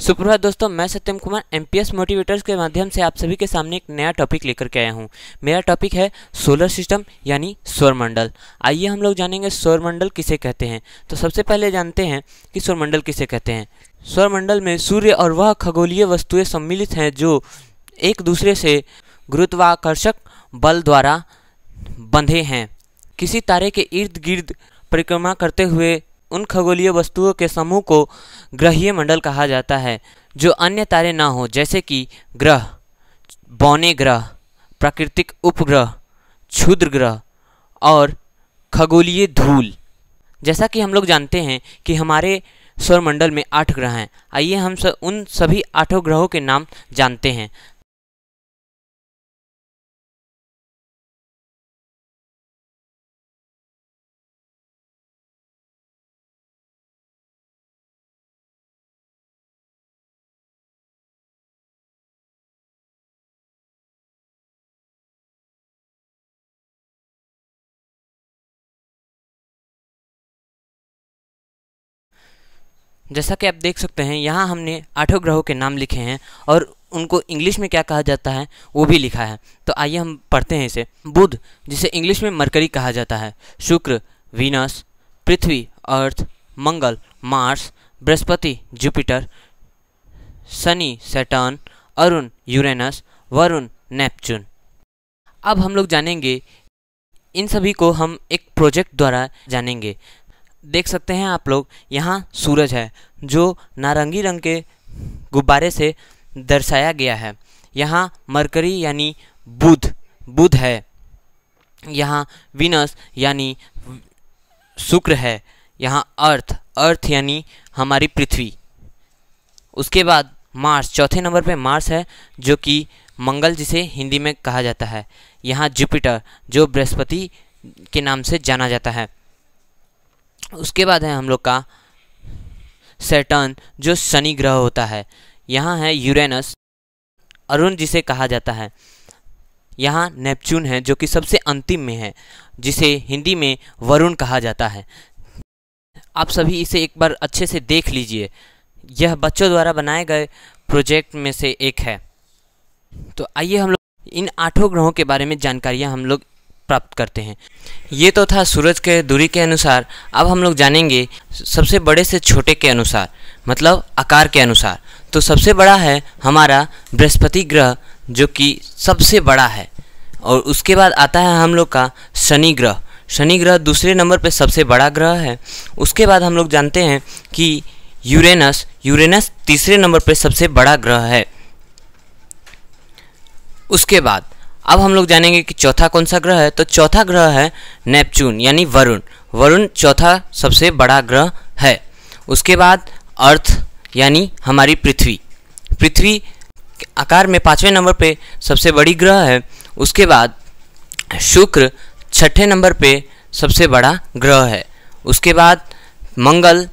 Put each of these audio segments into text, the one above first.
सुप्रभात दोस्तों मैं सत्यम कुमार एम मोटिवेटर्स के माध्यम से आप सभी के सामने एक नया टॉपिक लेकर के आया हूँ मेरा टॉपिक है सोलर सिस्टम यानी सौरमंडल आइए हम लोग जानेंगे सौरमंडल किसे कहते हैं तो सबसे पहले जानते हैं कि सौरमंडल किसे कहते हैं सौरमंडल में सूर्य और वह खगोलीय वस्तुएं सम्मिलित हैं जो एक दूसरे से गुरुत्वाकर्षक बल द्वारा बंधे हैं किसी तारे के इर्द गिर्द परिक्रमा करते हुए उन खगोलीय वस्तुओं के समूह को ग्रहीय मंडल कहा जाता है जो अन्य तारे ना हो जैसे कि ग्रह बौने ग्रह प्राकृतिक उपग्रह क्षुद्र ग्रह और खगोलीय धूल जैसा कि हम लोग जानते हैं कि हमारे सौरमंडल में आठ ग्रह हैं आइए हम सब उन सभी आठों ग्रहों के नाम जानते हैं जैसा कि आप देख सकते हैं यहाँ हमने आठों ग्रहों के नाम लिखे हैं और उनको इंग्लिश में क्या कहा जाता है वो भी लिखा है तो आइए हम पढ़ते हैं इसे बुध जिसे इंग्लिश में मरकरी कहा जाता है Shukra Venus Prithvi Earth Mangal Mars Brihaspati Jupiter Shani Saturn Arun Uranus Varun Neptune अब हम लोग जानेंगे इन सभी को हम एक प्रोजेक्ट द्वारा जानेंगे देख सकते हैं आप लोग यहाँ सूरज है जो नारंगी रंग के गुब्बारे से दर्शाया गया है यहाँ मरकरी यानी बुध बुध है यहाँ विनस यानी शुक्र है यहाँ अर्थ अर्थ यानी हमारी पृथ्वी उसके बाद मार्स चौथे नंबर पे मार्स है जो कि मंगल जिसे हिंदी में कहा जाता है यहाँ जुपिटर जो बृहस्पति के नाम से जाना जाता है उसके बाद है हम लोग का सेटर्न जो शनि ग्रह होता है यहाँ है यूरेनस अरुण जिसे कहा जाता है यहाँ नेपच्यून है जो कि सबसे अंतिम में है जिसे हिंदी में वरुण कहा जाता है आप सभी इसे एक बार अच्छे से देख लीजिए यह बच्चों द्वारा बनाए गए प्रोजेक्ट में से एक है तो आइए हम लोग इन आठों ग्रहों के बारे में जानकारियाँ हम लोग प्राप्त करते हैं ये तो था सूरज के दूरी के अनुसार अब हम लोग जानेंगे सबसे बड़े से छोटे के अनुसार मतलब आकार के अनुसार तो सबसे बड़ा है हमारा बृहस्पति ग्रह जो कि सबसे बड़ा है और उसके बाद आता है हम लोग का शनि ग्रह शनि ग्रह दूसरे नंबर पे सबसे बड़ा ग्रह है उसके बाद हम लोग जानते हैं कि यूरेनस यूरेनस तीसरे नंबर पे सबसे बड़ा ग्रह है उसके बाद अब हम लोग जानेंगे कि चौथा कौन सा ग्रह है तो चौथा ग्रह है नेपच्यून यानी वरुण वरुण चौथा सबसे बड़ा ग्रह है उसके बाद अर्थ यानी हमारी पृथ्वी पृथ्वी आकार में पाँचवें नंबर पे सबसे बड़ी ग्रह है उसके बाद शुक्र छठे नंबर पे सबसे बड़ा ग्रह है उसके बाद मंगल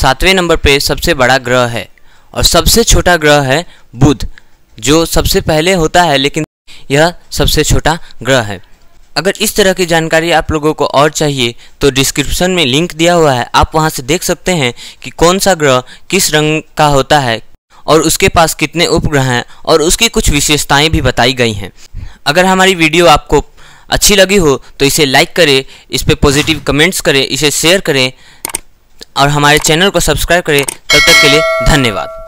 सातवें नंबर पे सबसे बड़ा ग्रह है और सबसे छोटा ग्रह है बुध जो सबसे पहले होता है लेकिन यह सबसे छोटा ग्रह है अगर इस तरह की जानकारी आप लोगों को और चाहिए तो डिस्क्रिप्शन में लिंक दिया हुआ है आप वहां से देख सकते हैं कि कौन सा ग्रह किस रंग का होता है और उसके पास कितने उपग्रह हैं और उसकी कुछ विशेषताएं भी बताई गई हैं अगर हमारी वीडियो आपको अच्छी लगी हो तो इसे लाइक करें इस पर पॉजिटिव कमेंट्स करें इसे शेयर करें और हमारे चैनल को सब्सक्राइब करें तब तक के लिए धन्यवाद